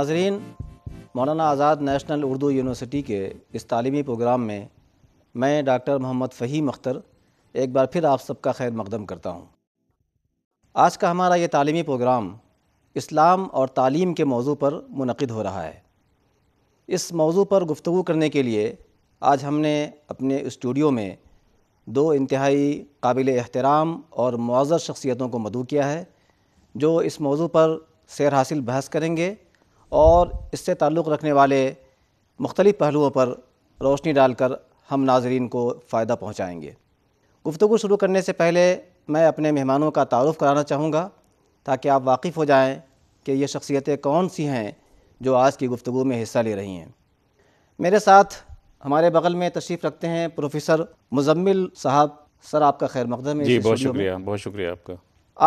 नाजरीन मौलाना आज़ाद national Urdu university के इस तालीमी प्रोग्राम में मैं डॉक्टर मोहम्मद फ़हीम अख्तर एक बार फिर आप सबका खैर मकदम करता हूँ आज का हमारा ये तली प्रोग्राम इस्लाम और तालीम के मौजू पर मनक़द हो रहा है इस मौजू पर गुफ्तु करने के लिए आज हमने अपने स्टूडियो में दो इंतहाई काबिल एहतराम और मुआज़ शख्सियतों को मदू किया है जो इस मौजू पर सैर हासिल बहस करेंगे और इससे ताल्लुक़ रखने वाले मुख्तलिफ़ पहलुओं पर रोशनी डालकर हम नाजरीन को फ़ायदा पहुँचाएँगे गुफ्तु शुरू करने से पहले मैं अपने मेहमानों का तारफ़ कराना चाहूँगा ताकि आप वाकिफ़ हो जाएँ कि ये शख्सियतें कौन सी हैं जो आज की गुफ्तु में हिस्सा ले रही हैं मेरे साथ हमारे बगल में तशरीफ़ रखते हैं प्रोफेसर मुजम्मिल साहब सर आपका खैर मकदम है जी बहुत शुक्रिया बहुत शुक्रिया आपका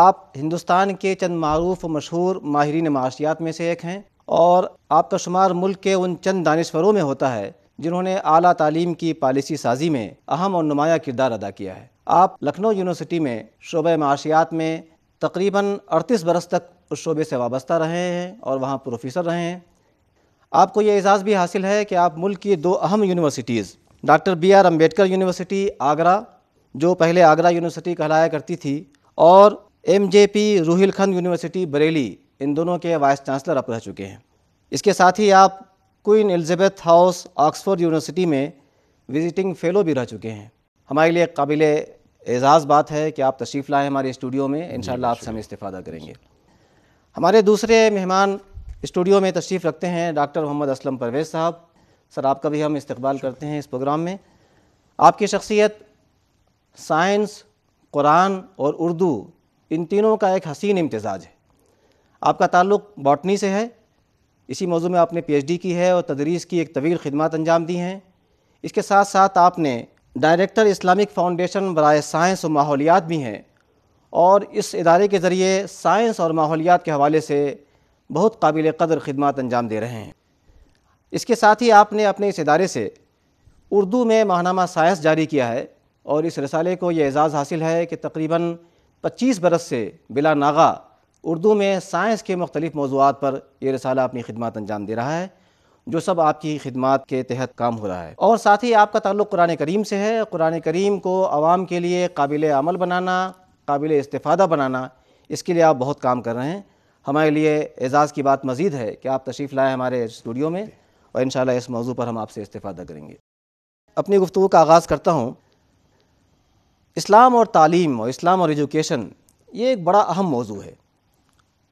आप हिंदुस्तान के चंद मरूफ मशहूर माहरीन माशियात में से एक हैं और आपका शुमार मुल्क के उन चंद दानश्वरों में होता है जिन्होंने अली तालीम की पॉलिसी साजी में अहम और नुमाया किरदार अदा किया है आप लखनऊ यूनिवर्सिटी में शोब माशियात में तकरीबन अड़तीस बरस तक उस शोबे से वाबस्ता रहे हैं और वहाँ प्रोफेसर रहे हैं आपको ये एजाज़ भी हासिल है कि आप मुल्क की दो अहम universities doctor B R Ambedkar university Agra जो पहले आगरा यूनिवर्सिटी कहलाया करती थी और M J P Rohilkhand university Bareilly इन दोनों के वाइस चांसलर आप रह चुके हैं इसके साथ ही आप queen Elizabeth house Oxford university में विजिटिंग फेलो भी रह चुके हैं हमारे लिए काबिल एजाज़ बात है कि आप तशरीफ़ लाएँ हमारे स्टूडियो में इन आपसे हम इस्तेफादा करेंगे हमारे दूसरे मेहमान स्टूडियो में तशरीफ़ रखते हैं डॉक्टर मोहम्मद असलम परवेज़ साहब सर आपका भी हम इस्तबाल करते हैं इस प्रोग्राम में आपकी शख्सियत साइंस कुरान और उर्दू इन तीनों का एक हसीन इम्तजाज है आपका ताल्लुक बॉटनी से है इसी मौजू में आपने पीएचडी की है और तदरीस की एक तवील खिदमत अंजाम दी हैं इसके साथ साथ आपने डायरेक्टर इस्लामिक फ़ाउंडेशन बरए साइंस और माहौलियात भी हैं और इस इदारे के ज़रिए साइंस और माहौलियात के हवाले से बहुत काबिल कदर खिदमत अंजाम दे रहे हैं इसके साथ ही आपने अपने इस इदारे से उर्दू में माहनामा साइंस जारी किया है और इस रसाले को यह एज़ाज़ हासिल है कि तकरीबन 25 बरस से बिला नागा उर्दू में साइंस के मुख्तलिफ मौजूद पर यह रसाला अपनी खिदमत अंजाम दे रहा है जो सब आपकी खिदमत के तहत काम हो रहा है और साथ ही आपका ताल्लुक कुरान करीम से है कुरान करीम को आवाम के लिए काबिल अमल बनाना काबिल इस्तादा बनाना इसके लिए आप बहुत काम कर रहे हैं हमारे लिए एजाज़ की बात मज़ीद है कि आप तशरीफ़ लाएँ हमारे स्टूडियो में और इन इस मौजू पर हम आपसे इस्तादा करेंगे अपनी गुफ्तु का आगाज़ करता हूँ इस्लाम और तालीम और इस्लाम और एजुकेशन ये एक बड़ा अहम मौजू है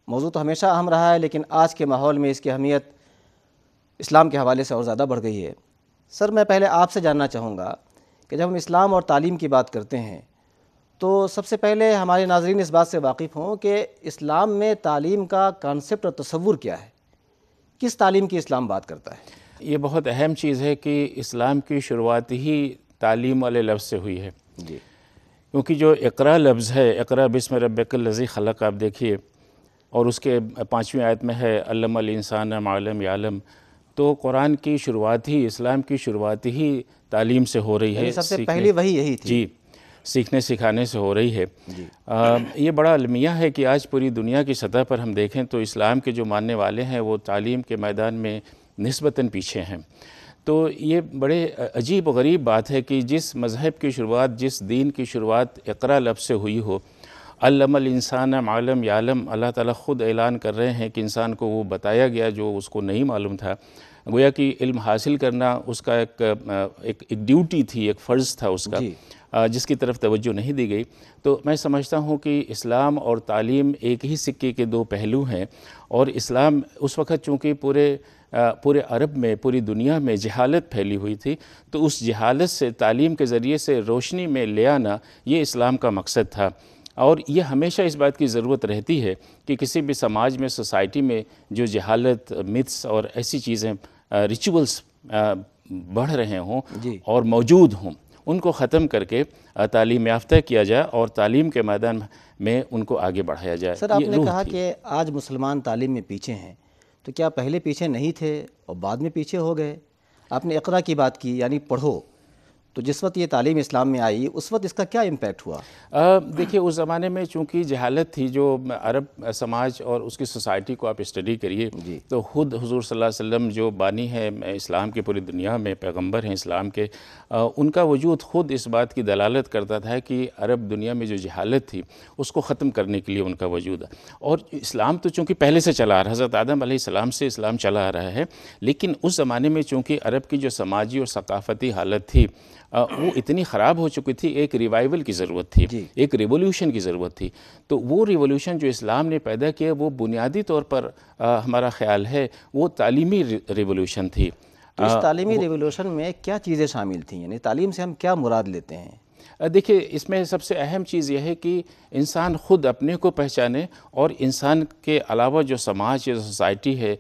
मौजू तो हमेशा अहम रहा है लेकिन आज के माहौल में इसकी अहमियत इस्लाम के हवाले से और ज़्यादा बढ़ गई है सर मैं पहले आपसे जानना चाहूँगा कि जब हम इस्लाम और तालीम की बात करते हैं तो सबसे पहले हमारे नाजरन इस बात से वाकिफ़ हों कि इस्लाम में तालीम का कॉन्सेप्ट और तस्वुर क्या है किस तालीम की इस्लाम बात करता है ये बहुत अहम चीज़ है कि इस्लाम की शुरुआत ही तालीम वाले लफ्ज़ से हुई है जी क्योंकि जो इकरा लफ्ज़ है इकरा बिस्म रबी खलक़ आप देखिए और उसके पाँचवीं आयत में है अल्लम इंसान आलम यालम तो कुरान की शुरुआत ही इस्लाम की शुरुआत ही तालीम से हो रही है सबसे पहले वही यही थी जी सीखने सिखाने से हो रही है आ, ये बड़ा अलमिया है कि आज पूरी दुनिया की सतह पर हम देखें तो इस्लाम के जो मानने वाले हैं वो तालीम के मैदान में नस्बता पीछे हैं तो ये बड़े अजीब गरीब बात है कि जिस मज़हब की शुरुआत जिस दीन की शुरुआत इकरा लफ्ज़ से हुई हो अलमल इंसान आलम यालम अल्लाह ताला ख़ुद ऐलान कर रहे हैं कि इंसान को वो बताया गया जो उसको नहीं मालूम था गोया कि इल्म हासिल करना उसका एक एक, एक ड्यूटी थी एक फ़र्ज़ था उसका जिसकी तरफ तवज्जो नहीं दी गई तो मैं समझता हूँ कि इस्लाम और तालीम एक ही सिक्के के दो पहलू हैं और इस्लाम उस वक़्त चूँकि पूरे पूरे अरब में पूरी दुनिया में जहालत फैली हुई थी तो उस जहालत से तालीम के ज़रिए से रोशनी में ले आना ये इस्लाम का मकसद था और ये हमेशा इस बात की ज़रूरत रहती है कि किसी भी समाज में सोसाइटी में जो जहालत मिथ्स और ऐसी चीज़ें रिचुअल्स बढ़ रहे हों और मौजूद हों उनको ख़त्म करके तालीम याफ्ता किया जाए और तालीम के मैदान में उनको आगे बढ़ाया जाए सर आपने कहा कि आज मुसलमान तालीम में पीछे हैं तो क्या पहले पीछे नहीं थे और बाद में पीछे हो गए आपने इकरा की बात की यानी पढ़ो तो जिस वक्त ये तालीम इस्लाम में आई उस वक्त इसका क्या इम्पेक्ट हुआ देखिए उस ज़माने में चूंकि जहालत थी जो अरब समाज और उसकी सोसाइटी को आप स्टडी करिए तो खुद हजूर सल्लल्लाहु अलैहि वसल्लम जो बानी है इस्लाम के पूरी दुनिया में पैगंबर हैं इस्लाम के आ, उनका वजूद ख़ुद इस बात की दलालत करता था कि अरब दुनिया में जो जहालत थी उसको ख़त्म करने के लिए उनका वजूद और इस्लाम तो चूँकि पहले से चला आ रहा हज़रत आदम सलाम से इस्लाम चला आ रहा है लेकिन उस ज़माने में चूँकि अरब की जो समाजी और सकाफ़ती हालत थी वो इतनी ख़राब हो चुकी थी एक रिवाइवल की ज़रूरत थी एक रिवोल्यूशन की ज़रूरत थी तो वो रिवोल्यूशन जो इस्लाम ने पैदा किया वो बुनियादी तौर पर आ, हमारा ख्याल है वो तालीमी रिवोल्यूशन थी तो इस तालीमी रिवोल्यूशन में क्या चीज़ें शामिल थी यानी तालीम से हम क्या मुराद लेते हैं देखिए इसमें सबसे अहम चीज़ यह है कि इंसान ख़ुद अपने को पहचाने और इंसान के अलावा जो समाज या सोसाइटी है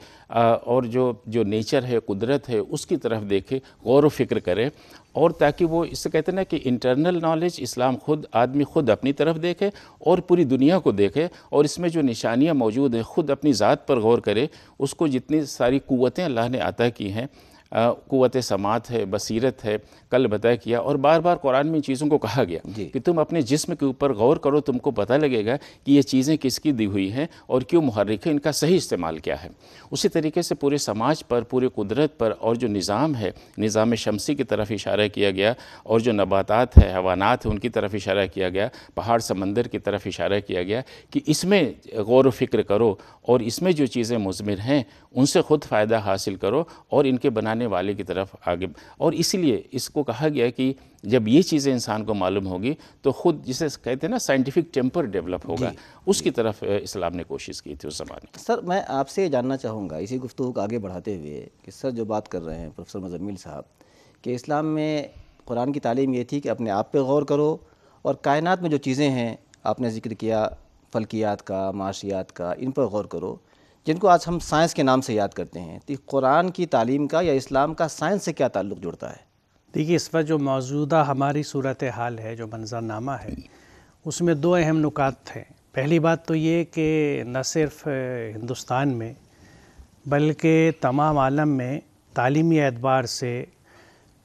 और जो जो नेचर है कुदरत है उसकी तरफ देखे गौर व फिक्र करे और ताकि वो इससे कहते ना कि इंटरनल नॉलेज इस्लाम खुद आदमी खुद अपनी तरफ देखे और पूरी दुनिया को देखे और इसमें जो निशानियाँ मौजूद हैं खुद अपनी ज़ात पर गौर करे उसको जितनी सारी क़वतें अल्लाह ने अता की हैं क़वत समात है बसीरत है कल बताया किया और बार बार कुरान में इन चीज़ों को कहा गया कि तुम अपने जिस्म के ऊपर गौर करो तुमको पता लगेगा कि ये चीज़ें किसकी दी हुई हैं और क्यों मुहर्रिक है इनका सही इस्तेमाल क्या है उसी तरीके से पूरे समाज पर पूरे कुदरत पर और जो निज़ाम है निज़ाम शमसी की तरफ इशारा किया गया और जो नबातात है हवानात है उनकी तरफ इशारा किया गया पहाड़ समंदर की तरफ इशारा किया गया कि इसमें गौर व करो और इसमें जो चीज़ें मुजमिर हैं उनसे ख़ुद फ़ायदा हासिल करो और इनके बनाने बनाने वाले की तरफ आगे और इसीलिए इसको कहा गया कि जब ये चीज़ें इंसान को मालूम होगी तो ख़ुद जिसे कहते हैं ना साइंटिफिक टेम्पर डेवलप होगा उसकी तरफ इस्लाम ने कोशिश की थी उस ज़माने सर मैं आपसे जानना चाहूँगा इसी गुफ्तु को आगे बढ़ाते हुए कि सर जो बात कर रहे हैं प्रोफेसर मजमिल साहब कि इस्लाम में कुरान की तालीम ये थी कि अपने आप पर गौर करो और कायनात में जो चीज़ें हैं आपने जिक्र किया फलकियात का माशियात का इन पर गौर करो जिनको आज हम साइंस के नाम से याद करते हैं तो कुरान की तालीम का या इस्लाम का साइंस से क्या ताल्लुक़ जुड़ता है देखिए इस वक्त जो मौजूदा हमारी सूरत हाल है जो मंजरनामा है उसमें दो अहम नुकात हैं पहली बात तो ये कि न सिर्फ हिंदुस्तान में बल्कि तमाम आलम में तालीमी एतबार से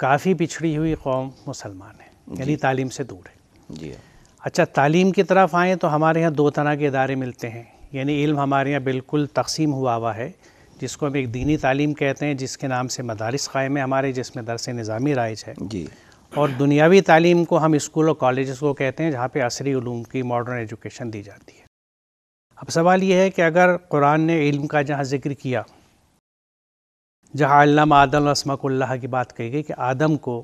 काफ़ी पिछड़ी हुई कौम मुसलमान है यानी तालीम से दूर है जी अच्छा तालीम की तरफ आएँ तो हमारे यहाँ दो तरह के इदारे मिलते हैं यानी इल्म हमारे यहाँ बिल्कुल तकसीम हुआ हुआ है जिसको हम एक दीनी तालीम कहते हैं जिसके नाम से मदारस कायम है हमारे जिसमें दरस निज़ामी राइज है जी और दुनियावी तालीम को हम स्कूल और कॉलेज़ को कहते हैं जहाँ पर असरी ूम की मॉडर्न एजुकेशन दी जाती है अब सवाल यह है कि अगर कुरान ने इल्म का जहाँ जिक्र किया जहाँ आदम असमकुल्ला की बात कही गई कि आदम को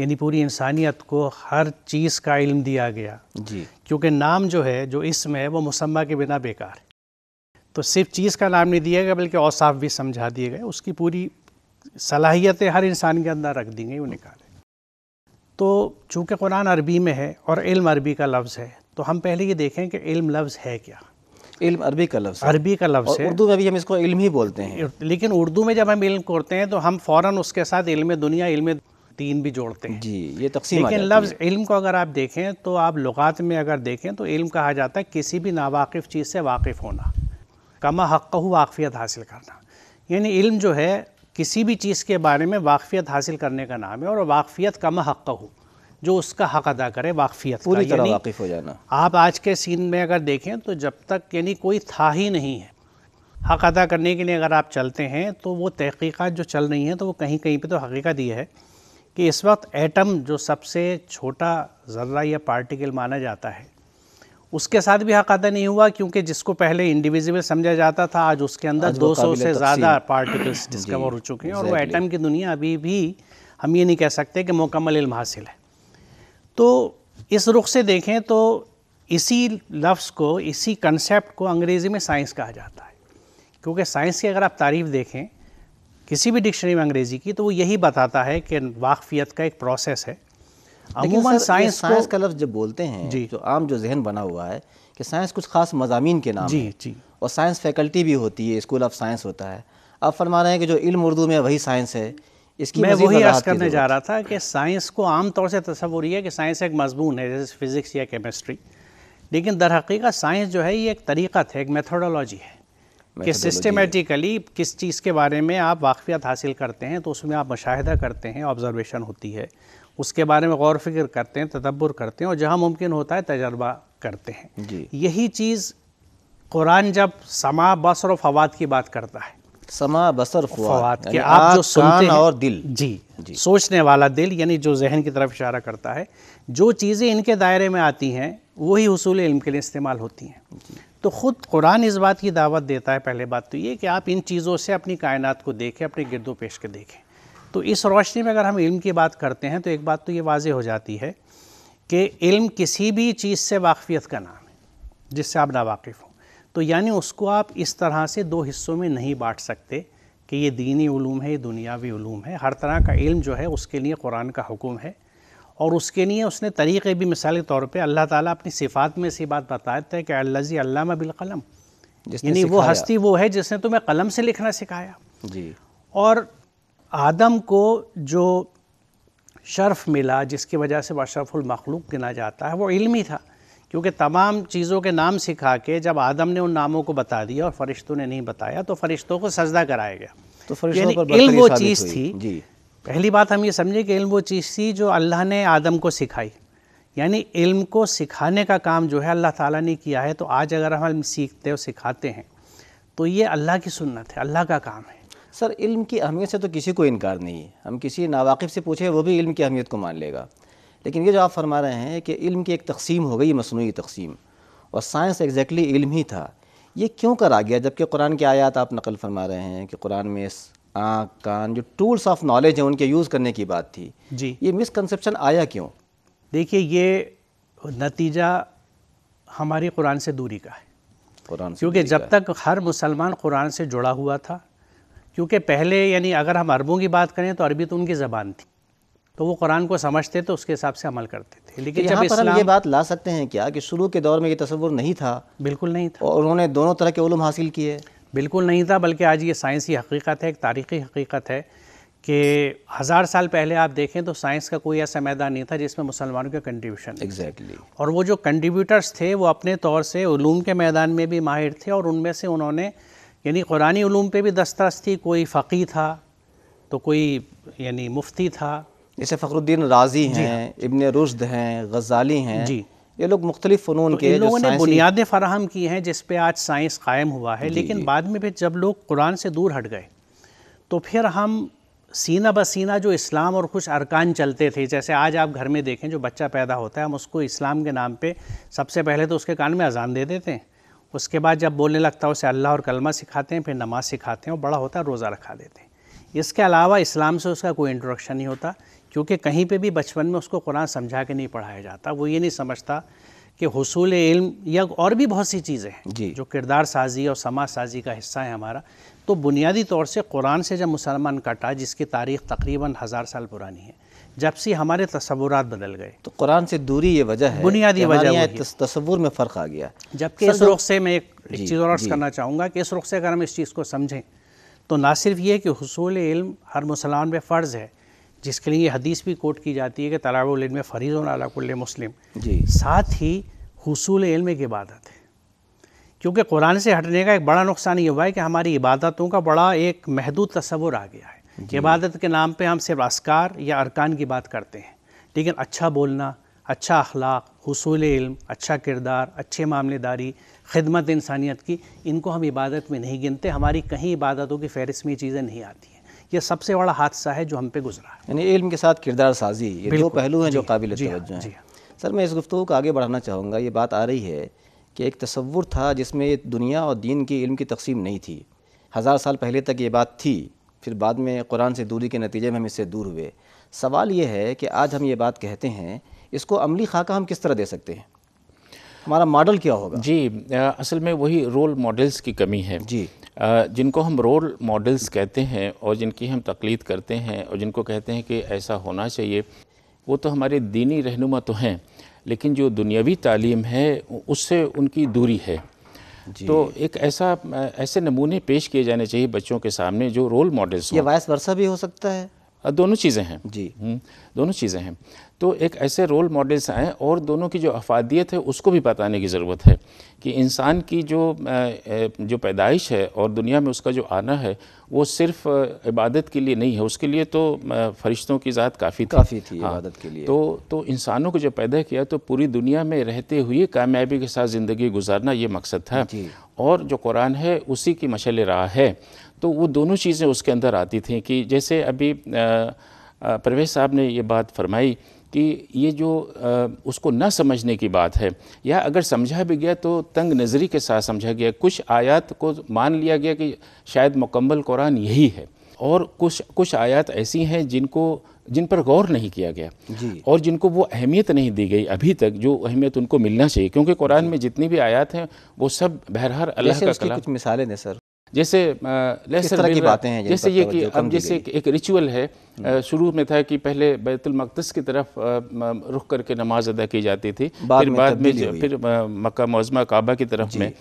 यानी पूरी इंसानियत को हर चीज़ का इल्म दिया गया जी क्योंकि नाम जो है जो इसम है वो मुसम्मा के बिना बेकार है तो सिर्फ चीज़ का नाम नहीं दिया गया बल्कि औसाफ भी समझा दिए गए उसकी पूरी सलाहियतें हर इंसान के अंदर रख दी गई वो निकाले तो चूँकि कुरान अरबी में है और इल्म अरबी का लफ्ज़ है तो हम पहले ये देखें कि इल्म लफ्ज़ है क्या इल्म अरबी का लफ्ज़ अरबी का लफ्ज़ है उर्दू में भी हम इसको इल्म ही बोलते हैं लेकिन उर्दू में जब हम इल्म करते हैं तो हम फ़ौर उसके साथ इल्म दुनिया इल्म तीन भी जोड़ते हैं जी ये तकसीम लेकिन लफ्ज़ इल्म को अगर आप देखें तो आप लुगात में अगर देखें तो इल्म कहा जाता है किसी भी नावाकिफ़ चीज़ से वाकिफ़ होना कमा हक़ वाकफ़ियत हासिल करना यानी इल्म जो है किसी भी चीज़ के बारे में वाकफ़ियत हासिल करने का नाम है और वाकफ़ियत कम हक़ हो जो उसका हक अदा करे वाकफ़ियत पूरी तरह वाकिफ़ हो जाना आप आज के सीन में अगर देखें तो जब तक यानी कोई था ही नहीं है हक अदा करने के लिए अगर आप चलते हैं तो वो तहकीक़ात जो चल रही हैं तो वो कहीं कहीं पे तो हकीकत ये है कि इस वक्त एटम जो सबसे छोटा ज़र्रा या पार्टिकल माना जाता है उसके साथ भी हक अदा नहीं हुआ क्योंकि जिसको पहले इंडिविजुअल समझा जाता था आज उसके अंदर 200 से ज़्यादा पार्टिकल्स डिस्कवर हो चुके हैं और वो एटम की दुनिया अभी भी हम ये नहीं कह सकते कि मुकम्मल इल्म हासिल है तो इस रुख से देखें तो इसी लफ्ज़ को इसी कंसेप्ट को अंग्रेज़ी में साइंस कहा जाता है क्योंकि साइंस की अगर आप तारीफ देखें किसी भी डिक्शनरी में अंग्रेज़ी की तो वो यही बताता है कि वाकफियत का एक प्रोसेस है अमूमन साइंस साइंस का लफ्ज़ जब बोलते हैं जी तो आम जो जहन बना हुआ है कि साइंस कुछ ख़ास मजामी के नाम जी जी और साइंस फैकल्टी भी होती है स्कूल ऑफ साइंस होता है आप फरमा रहे हैं कि जो इल्म उर्दू में वही साइंस है इसकी मैं वही अर्ज करने जा रहा था कि साइंस को आम तौर से तस्वुर है कि साइंस एक मजमून है जैसे फिज़िक्स या केमिस्ट्री लेकिन दर का साइंस जो है ये एक तरीक़त है एक मेथोडोलॉजी है कि सिस्टमेटिकली किस चीज़ के बारे में आप वाकफियत हासिल करते हैं तो उसमें आप मुशाहिदा करते हैं ऑब्ज़रवेशन होती है उसके बारे में गौर फिक्र करते हैं तदब्बर करते हैं और जहाँ मुमकिन होता है तजर्बा करते हैं यही चीज़ कुरान जब समा बसर और फवाद की बात करता है समा बसर फवाद के आप जो सुनते हैं और दिल जी, जी सोचने वाला दिल यानी जो जहन की तरफ इशारा करता है जो चीज़ें इनके दायरे में आती हैं वही हसूल इल्म के लिए इस्तेमाल होती हैं तो ख़ुद कुरान इस बात की दावत देता है पहले बात तो ये कि आप इन चीज़ों से अपनी कायनात को देखें अपने गिरदो पेश के देखें तो इस रोशनी में अगर हम इल्म की बात करते हैं तो एक बात तो ये वाज हो जाती है कि इल्म किसी भी चीज़ से वाकफियत का नाम है जिससे आप नावाफ़ हों तो यानी उसको आप इस तरह से दो हिस्सों में नहीं बांट सकते कि ये दीनी ूम है ये दुनियावी ूम है हर तरह का इल्म जो है उसके लिए कुरान का हुक्म है और उसके लिए उसने तरीक़े भी मिसाल के तौर पर अल्लाह ताला अपनी सिफ़ात में ऐसी बात बताते हैं कि अल्लाजी अल्लामा बिलकलम यानी वो हस्ती वो है जिसने तुम्हें कलम से लिखना सिखाया जी और आदम को जो शर्फ मिला जिसकी वजह से वशरफुल मखलूक गिना जाता है वो इल्मी था क्योंकि तमाम चीज़ों के नाम सिखा के जब आदम ने उन नामों को बता दिया और फरिश्तों ने नहीं बताया तो फरिश्तों को सजदा कराया गया तो पर वो चीज़ थी पहली बात हम ये समझें कि इल्म वो चीज़ थी जो अल्लाह ने आदम को सिखाई यानी इल्म को सिखाने का काम जो है अल्लाह ताला ने किया है तो आज अगर हम सीखते और सिखाते हैं तो ये अल्लाह की सुन्नत है अल्लाह का काम है सर इल्म की अहमियत से तो किसी को इनकार नहीं है हम किसी नावाकिफ़ से पूछे वो भी इल्म की अहमियत को मान लेगा लेकिन ये जो आप फरमा रहे हैं कि इल्म की एक तकसीम हो गई मसनू तकसीम और साइंस एग्जैक्टली इल्म ही था ये क्यों करा गया जबकि कुरान की आयात आप नकल फरमा रहे हैं कि कुरान में इस आँख कान जो टूल्स ऑफ नॉलेज हैं उनके यूज़ करने की बात थी जी ये मिसकनसेप्शन आया क्यों देखिए ये नतीजा हमारी कुरान से दूरी का है कुरान क्योंकि जब तक हर मुसलमान कुरान से जुड़ा हुआ था क्योंकि पहले यानी अगर हम अरबों की बात करें तो अरबी तो उनकी ज़बान थी तो वो कुरान को समझते तो उसके हिसाब से अमल करते थे तो लेकिन जब पर ये बात ला सकते हैं क्या कि शुरू के दौर में ये तस्वुर नहीं था बिल्कुल नहीं था और उन्होंने दोनों तरह के उलूम हासिल किए बिल्कुल नहीं था बल्कि आज ये साइंस की हकीकत है एक तारीख़ी हकीकत है कि हज़ार साल पहले आप देखें तो साइंस का कोई ऐसा मैदान नहीं था जिसमें मुसलमानों के कंट्रीब्यूशन एग्जैक्टली exactly. और वो जो कंट्रीब्यूटर्स थे वो अपने तौर से ूम के मैदान में भी माहिर थे और उनमें से उन्होंने यानी कुरानी ूम पे भी दस्तरस थी कोई फ़कीर था तो कोई यानी मुफ्ती था जैसे फ़खरुद्दीन राजी हाँ। हैं इबन रुश्द हैं गजाली हैं जी ये लोग मुख्तलिफ फ़नून तो के लोगों ने बुनियादें फराहम की हैं जिस पे आज साइंस कायम हुआ है लेकिन बाद में फिर जब लोग कुरान से दूर हट गए तो फिर हम सीना बसीना सीना जो इस्लाम और कुछ अरकान चलते थे जैसे आज आप घर में देखें जो बच्चा पैदा होता है हम उसको इस्लाम के नाम पे सबसे पहले तो उसके कान में अजान दे देते हैं उसके बाद जब बोलने लगता है उसे अल्लाह और कलमा सिखाते हैं फिर नमाज़ सिखाते हैं और बड़ा होता है रोज़ा रखा देते हैं इसके अलावा इस्लाम से उसका कोई इंट्रोडक्शन नहीं होता क्योंकि कहीं पे भी बचपन में उसको कुरान समझा के नहीं पढ़ाया जाता वो ये नहीं समझता कि हसूल इल्म या और भी बहुत सी चीज़ें हैं जो किरदार साजी और समाज साजी का हिस्सा है हमारा तो बुनियादी तौर से कुरान से जब मुसलमान कटा जिसकी तारीख तकरीबन हज़ार साल पुरानी है जब से हमारे तस्वूर बदल गए तो कुरान से दूरी ये वजह है बुनियादी वजह तस्वूर में फ़र्क आ गया जबकि इस रुख से मैं एक, एक चीज़ और अर्ज़ करना चाहूँगा कि इस रुख से अगर हम इस चीज़ को समझें तो ना सिर्फ ये कि हसूल इल्म हर मुसलमान पर फ़र्ज़ है जिसके लिए हदीस भी कोट की जाती है कि तलाब उलम फरीज़ अलाकुल्ल मुस्लिम जी साथ ही हसूल इल्म की इबादत है क्योंकि कुरान से हटने का एक बड़ा नुकसान ये हुआ है कि हमारी इबादतों का बड़ा एक महदूद तस्वुर आ गया है कि इबादत के नाम पे हम सिर्फ असकार या अरकान की बात करते हैं लेकिन अच्छा बोलना अच्छा अखलाक हसूल इल्म अच्छा किरदार अच्छे मामलेदारी खिदमत इंसानियत की इनको हम इबादत में नहीं गिनते हमारी कहीं इबादतों की फहरिस्त में चीज़ें नहीं आती हैं ये सबसे बड़ा हादसा है जो हम पे गुजरा यानी इल्म के साथ किरदार साजी ये दो पहलू हैं जो काबिल हाँ, तवज्जो हैं हाँ। सर मैं इस गुफ्तु को आगे बढ़ाना चाहूँगा ये बात आ रही है कि एक तस्वुर था जिसमें दुनिया और दीन की इल्म की तकसीम नहीं थी हज़ार साल पहले तक ये बात थी फिर बाद में कुरान से दूरी के नतीजे में हम इससे दूर हुए सवाल ये है कि आज हम ये बात कहते हैं इसको अमली खाका हम किस तरह दे सकते हैं हमारा मॉडल क्या होगा जी असल में वही रोल मॉडल्स की कमी है जी जिनको हम रोल मॉडल्स कहते हैं और जिनकी हम तकलीद करते हैं और जिनको कहते हैं कि ऐसा होना चाहिए वो तो हमारे दीनी रहनुमा तो हैं लेकिन जो दुनियावी तालीम है उससे उनकी दूरी है तो एक ऐसा ऐसे नमूने पेश किए जाने चाहिए बच्चों के सामने जो रोल मॉडल्स ये वायस वर्षा भी हो सकता है दोनों चीज़ें हैं जी हम्म, दोनों चीज़ें हैं तो एक ऐसे रोल मॉडल्स आए और दोनों की जो अफादियत है उसको भी बताने की ज़रूरत है कि इंसान की जो जो पैदाइश है और दुनिया में उसका जो आना है वो सिर्फ इबादत के लिए नहीं है उसके लिए तो फरिश्तों की ज़ात काफ़ी काफ़ी थी हाँ, इबादत के लिए तो तो इंसानों को जब पैदा किया तो पूरी दुनिया में रहते हुए कामयाबी के साथ ज़िंदगी गुजारना ये मकसद था और जो कुरान है उसी की मशल रहा है तो वो दोनों चीज़ें उसके अंदर आती थी कि जैसे अभी परवेज साहब ने ये बात फरमाई कि ये जो उसको ना समझने की बात है या अगर समझा भी गया तो तंग नज़री के साथ समझा गया कुछ आयात को मान लिया गया कि शायद मुकम्मल कुरान यही है और कुछ कुछ आयात ऐसी हैं जिनको जिन पर गौर नहीं किया गया और जिनको वो अहमियत नहीं दी गई अभी तक जो अहमियत उनको मिलना चाहिए क्योंकि कुरान में जितनी भी आयात हैं वो सब बहरहाल अल्लाह का कुछ मिसालें हैं सर जैसे लेसर की बातें हैं जैसे ये कि अब जैसे एक, एक रिचुअल है शुरू में था कि पहले बैतुल मकदस की तरफ रुख करके नमाज अदा की जाती थी फिर बाद में फिर मक्का मौजमा काबा की तरफ में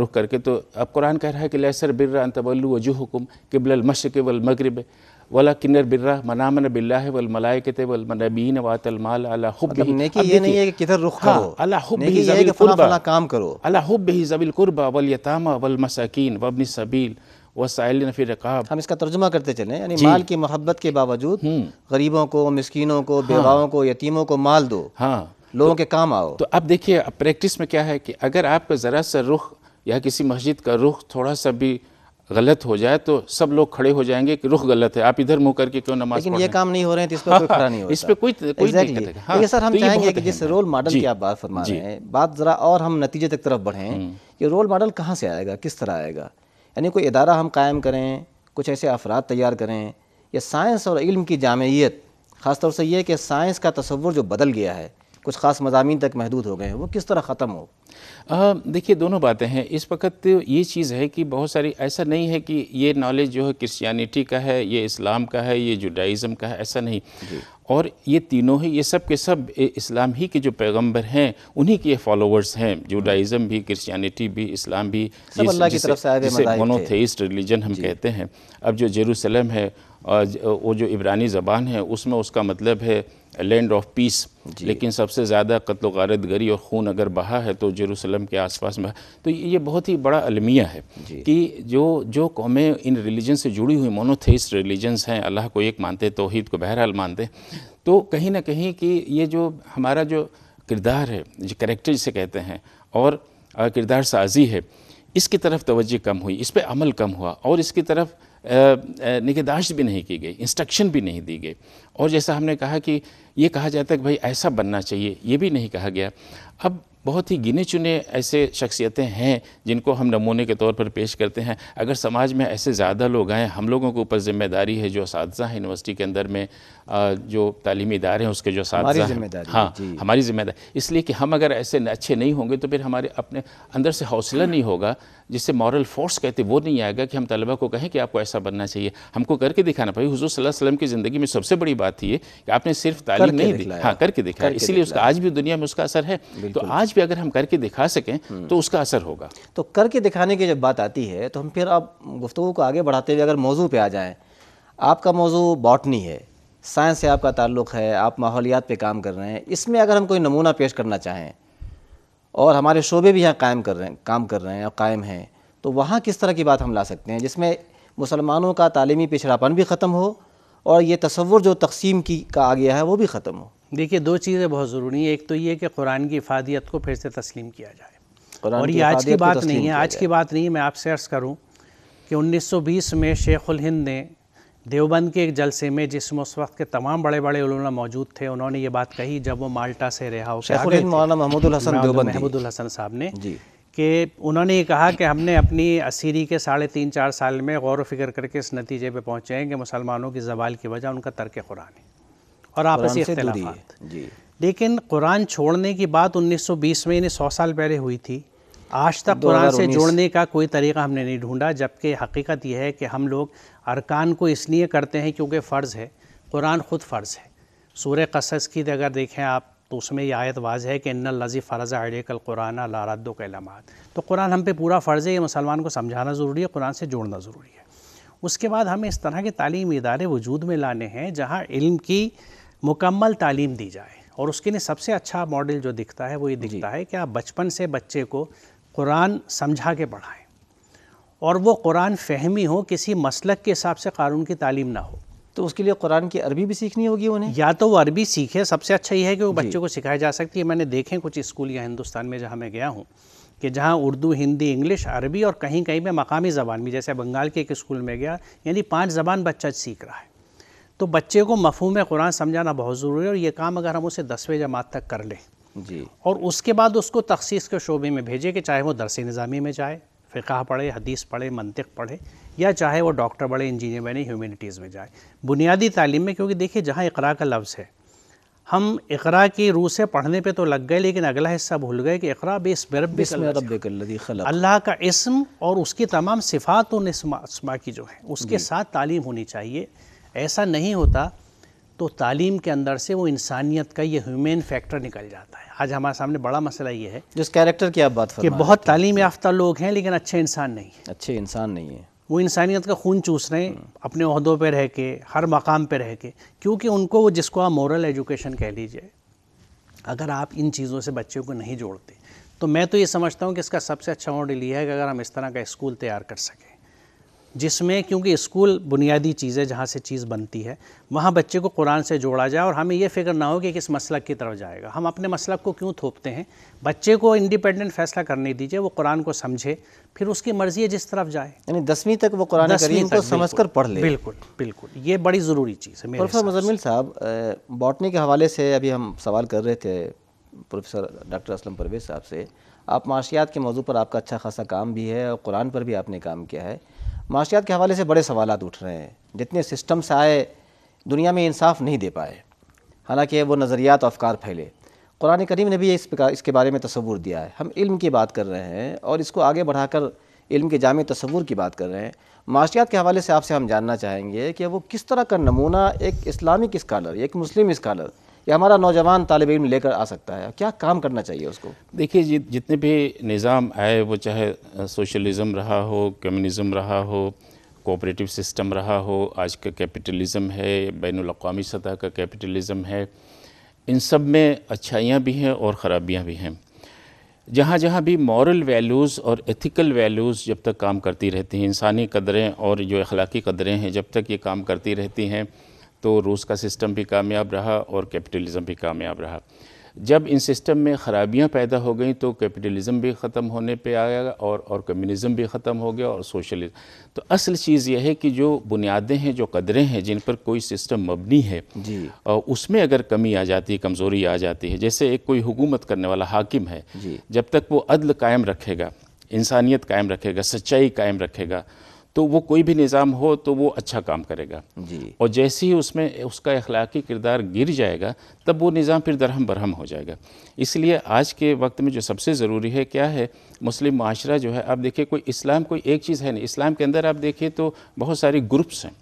रुख करके तो अब कुरान कह रहा है कि लेसर बिर्रा तबल्लु वजूहकुम किबल मशक वल मगरब वला किन्नर बिर्रा मनामन बिल्ला है वल मलाइकत वल मनबीन माल अला हुब मतलब नेकी ये नहीं है कि किधर रुख करो हाँ, अला हुब ही जबिल कुर्बा फला काम करो अला हुब ही जबिल कुर्बा वल यतामा वल मसाकीन व वबन सबील व सायलिन नफी रकाब हम इसका तर्जुमा करते चले यानी माल की मोहब्बत के बावजूद हम्म। गरीबों को मिसकीनों को हाँ। बेवाओं को यतीमों को माल दो हाँ लोगों तो के काम आओ तो अब देखिए प्रैक्टिस में क्या है कि अगर आपका ज़रा सा रुख या किसी मस्जिद का रुख थोड़ा सा भी गलत हो जाए तो सब लोग खड़े हो जाएंगे कि रुख गलत है आप इधर मुंह करके क्यों नमाज लेकिन ये काम नहीं हो रहे हैं तो इस पर कोई खड़ा नहीं हो इस पर कोई कोई exactly. है हाँ, सर हम तो चाहेंगे कि जिस रोल मॉडल की आप बात फरमा रहे हैं बात ज़रा और हम नतीजे तक तरफ बढ़ें ये रोल मॉडल कहाँ से आएगा किस तरह आएगा यानी कोई इदारा हम कायम करें कुछ ऐसे अफराद तैयार करें या साइंस और इल्म की जामियत ख़ासतौर से ये कि साइंस का तस्वुर जो बदल गया है कुछ ख़ास मजामी तक महदूद हो गए हैं वो किस तरह ख़त्म हो देखिए दोनों बातें हैं इस वक्त तो ये चीज़ है कि बहुत सारी ऐसा नहीं है कि ये नॉलेज जो है क्रिश्चियनिटी का है ये इस्लाम का है ये जुडाइज़म का है ऐसा नहीं और ये तीनों ही ये सब के सब इस्लाम ही के जो पैगंबर हैं उन्हीं के फॉलोवर्स हैं जुडाइज़म भी क्रिश्चियनिटी भी इस्लाम भी जिसे मोनोथेस्ट रिलीजन हम कहते हैं अब जो जेरूसलम है वो जो इब्रानी ज़बान है उसमें उसका मतलब है लैंड ऑफ पीस लेकिन सबसे ज़्यादा कत्ल गारत गरी और खून अगर बहा है तो जेरूसलम के आसपास में तो ये बहुत ही बड़ा अलमिया है कि जो जो कौमें इन रिलीजन से जुड़ी हुई मोनोथेइस्ट रिलीजन्स हैं अल्लाह को एक मानते तोहहीद को बहरहाल मानते तो कहीं ना कहीं कि ये जो हमारा जो किरदार है जो करेक्टर जिसे कहते हैं और किरदार साजी है इसकी तरफ तवज्जो कम हुई इस पर अमल कम हुआ और इसकी तरफ निगहदाश्त भी नहीं की गई इंस्ट्रक्शन भी नहीं दी गई और जैसा हमने कहा कि ये कहा जाता है कि भाई ऐसा बनना चाहिए ये भी नहीं कहा गया अब बहुत ही गिने चुने ऐसे शख्सियतें हैं जिनको हम नमूने के तौर पर पेश करते हैं अगर समाज में ऐसे ज़्यादा लोग आएँ हम लोगों के ऊपर ज़िम्मेदारी है जो इस हैं यूनिवर्सिटी के अंदर में जो तालीमी इदारे हैं उसके जो साथ हाँ हमारी जिम्मेदारी इसलिए कि हम अगर ऐसे अच्छे नहीं होंगे तो फिर हमारे अपने अंदर से हौसला नहीं होगा जिसे मॉरल फोर्स कहते वो नहीं आएगा कि हम तलबा को कहें कि आपको ऐसा बनना चाहिए हमको करके दिखाना पड़ेगा हजू वसलम की ज़िंदगी में सबसे बड़ी बात थी कि आपने सिर्फ तालीम नहीं दी हाँ करके दिखाया इसीलिए उसका आज भी दुनिया में उसका असर है तो आज भी अगर हम करके दिखा सकें तो हम्म। उसका असर होगा तो करके दिखाने की जब बात आती है तो हम फिर आप गुफ्तु को आगे बढ़ाते हुए अगर मौजू पर आ जाएँ आपका मौजू बॉटनी है साइंस से आपका ताल्लुक़ है आप माहौलियात पे काम कर रहे हैं इसमें अगर हम कोई नमूना पेश करना चाहें और हमारे शोबे भी यहाँ कायम कर रहे हैं काम कर रहे हैं और कायम हैं तो वहाँ किस तरह की बात हम ला सकते हैं जिसमें मुसलमानों का तालीमी पिछड़ापन भी ख़त्म हो और ये तस्वुर जो तकसीम की का आ गया है वो भी ख़त्म हो देखिए दो चीज़ें बहुत ज़रूरी हैं एक तो ये कि कुरान की इफादियत को फिर से तस्लीम किया जाए और ये आज की बात नहीं है आज की बात नहीं है मैं आपसे अर्ज़ करूँ कि 1920 में शेख उल हिंद ने देवबंद के एक जलसे में जिसमें उस वक्त के तमाम बड़े बड़े उलमा मौजूद थे उन्होंने ये बात कही जब वो माल्टा से रिहा होकर महमूदुल महमूदुल हसन साहब ने कि उन्होंने ये कहा कि हमने अपनी असीरी के साढ़े तीन चार साल में गौर व फिक्र करके इस नतीजे पे पहुँचे हैं कि मुसलमानों की जवाल की वजह उनका तर्क कुरान है और आपसी है जी लेकिन कुरान छोड़ने की बात 1920 में यानी सौ साल पहले हुई थी आज तक कुरान से जोड़ने का कोई तरीका हमने नहीं ढूंढा जबकि हकीकत यह है कि हम लोग अरकान को इसलिए करते हैं क्योंकि फ़र्ज़ है कुरान ख़ुद फ़र्ज़ है सूर्य कसस की अगर देखें आप तो उसमें यह आयत वाज है कि इन्ना लजी फ़र्ज़ कल कुराना लारद्दो कलमात तो कुरान हम पे पूरा फ़र्ज़ है ये मुसलमान को समझाना ज़रूरी है कुरान से जोड़ना ज़रूरी है उसके बाद हमें इस तरह के तालीमी इदारे वजूद में लाने हैं जहाँ इल्म की मुकम्मल तालीम दी जाए और उसके लिए सबसे अच्छा मॉडल जो दिखता है वो ये दिखता है कि आप बचपन से बच्चे को कुरान समझा के पढ़ाएँ और वो कुरान फहमी हो किसी मसलक के हिसाब से कानून की तालीम ना हो तो उसके लिए कुरान की अरबी भी सीखनी होगी उन्हें या तो वो अरबी सीखे सबसे अच्छा ये है कि वो बच्चों को सिखाई जा सकती है मैंने देखे कुछ स्कूल या हिंदुस्तान में जहाँ मैं गया हूँ कि जहाँ उर्दू हिंदी इंग्लिश अरबी और कहीं कहीं में मकामी ज़बान भी जैसे बंगाल के एक स्कूल में गया यानी पाँच ज़बान बच्चा सीख रहा है तो बच्चे को मफहम कुरान समझाना बहुत ज़रूरी है और ये काम अगर हम उसे दसवें जमात तक कर लें जी और उसके बाद उसको तखसीस के शोबे में भेजें कि चाहे वो दरस निज़ामी में जाए फ़िका पढ़े हदीस पढ़े मंतिक पढ़े या चाहे वो डॉक्टर बढ़े इंजीनियर बने ह्यूमनिटीज़ में जाए बुनियादी तालीम में क्योंकि देखिए जहाँ इकरा का लफ्ज़ है हम इकरा की रूह से पढ़ने पे तो लग गए लेकिन अगला हिस्सा भूल गए कि इकरा बेसमरब अल्लाह का इसम और उसकी तमाम सिफात और नस्मा की जो है उसके साथ तालीम होनी चाहिए ऐसा नहीं होता तो तालीम के अंदर से वो इंसानियत का ये ह्यूमन फैक्टर निकल जाता है आज हमारे सामने बड़ा मसला ये है जिस कैरेक्टर की आप बात कि बहुत तालीम याफ्ता लोग हैं लेकिन अच्छे इंसान नहीं है अच्छे इंसान नहीं है वो इंसानियत का खून चूस रहे हैं हम्म। अपने अहदों पर रह के हर मकाम पर रह के क्योंकि उनको वो जिसको आप मॉरल एजुकेशन कह लीजिए अगर आप इन चीज़ों से बच्चों को नहीं जोड़ते तो मैं तो ये समझता हूँ कि इसका सबसे अच्छा मॉडल ये है कि अगर हम इस तरह का स्कूल तैयार कर सकें जिसमें क्योंकि स्कूल बुनियादी चीज़ है जहाँ से चीज़ बनती है वहाँ बच्चे को कुरान से जोड़ा जाए और हमें ये फिक्र ना हो कि किस मसलक की तरफ जाएगा हम अपने मसलक को क्यों थोपते हैं बच्चे को इंडिपेंडेंट फैसला करने दीजिए वो कुरान को समझे फिर उसकी मर्ज़ी है जिस तरफ जाए यानी दसवीं तक वो कुरान करीम को समझ कर पढ़ ले बिल्कुल बिल्कुल ये बड़ी ज़रूरी चीज़ है प्रोफेसर मुजमिल साहब बॉटनी के हवाले से अभी हम सवाल कर रहे थे प्रोफेसर डॉक्टर असलम परवेज साहब से आप माशियात के मौजू पर आपका अच्छा खासा काम भी है और कुरान पर भी आपने काम किया है माशियात के हवाले से बड़े सवाल उठ रहे हैं जितने सिस्टम्स आए दुनिया में इंसाफ नहीं दे पाए हालांकि वो नज़रियात अफकार फैले कुरान करीम ने भी इस इसके बारे में तस्वूर दिया है हम इल्म की बात कर रहे हैं और इसको आगे बढ़ाकर इल्म के जाम तस्वूर की बात कर रहे हैं माशियात के हवाले से आपसे हम जानना चाहेंगे कि वो किस तरह का नमूना एक इस्लामिक इस्कालर एक मुस्लिम इस्कालर या हमारा नौजवान तालब इम लेकर आ सकता है क्या काम करना चाहिए उसको देखिए जितने भी निज़ाम आए वो चाहे सोशलिज़म रहा हो कम्युनिज़म रहा हो कोऑपरेटिव सिस्टम रहा हो आज का कैपिटलिज़म है बैन अवी सतह का कैपिटलिज़म है इन सब में अच्छाइयाँ भी हैं और ख़राबियाँ भी हैं जहाँ जहाँ भी मॉरल वैल्यूज़ और एथिकल वैल्यूज़ जब तक काम करती रहती हैं इंसानी कदरें और जो अखलाकी कदरें हैं जब तक ये काम करती रहती हैं तो रूस का सिस्टम भी कामयाब रहा और कैपिटलिज्म भी कामयाब रहा जब इन सिस्टम में ख़राबियाँ पैदा हो गई तो कैपिटलिज़म भी ख़त्म होने पे आया और और कम्युनिज़म भी ख़त्म हो गया और सोशलिज्म तो असल चीज़ यह है कि जो बुनियादें हैं जो कदरें हैं जिन पर कोई सिस्टम मबनी है जी और उसमें अगर कमी आ जाती है कमज़ोरी आ जाती है जैसे एक कोई हुकूमत करने वाला हाकिम है जब तक वो अदल कायम रखेगा इंसानियत कायम रखेगा सच्चाई कायम रखेगा तो वो कोई भी निज़ाम हो तो वो अच्छा काम करेगा जी और जैसे ही उसमें उसका अखलाकी किरदार गिर जाएगा तब वो निज़ाम फिर दरहम बरहम हो जाएगा इसलिए आज के वक्त में जो सबसे ज़रूरी है क्या है मुस्लिम माशरा जो है आप देखिए कोई इस्लाम कोई एक चीज़ है नहीं इस्लाम के अंदर आप देखिए तो बहुत सारी ग्रुप्स हैं